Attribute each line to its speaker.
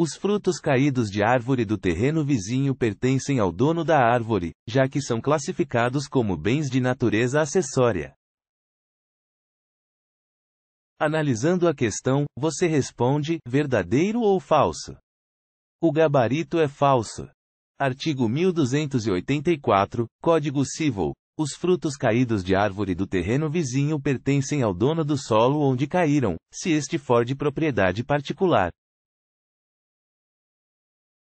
Speaker 1: Os frutos caídos de árvore do terreno vizinho pertencem ao dono da árvore, já que são classificados como bens de natureza acessória. Analisando a questão, você responde: verdadeiro ou falso? O gabarito é falso. Artigo 1284, Código Civil. Os frutos caídos de árvore do terreno vizinho pertencem ao dono do solo onde caíram, se este for de propriedade particular.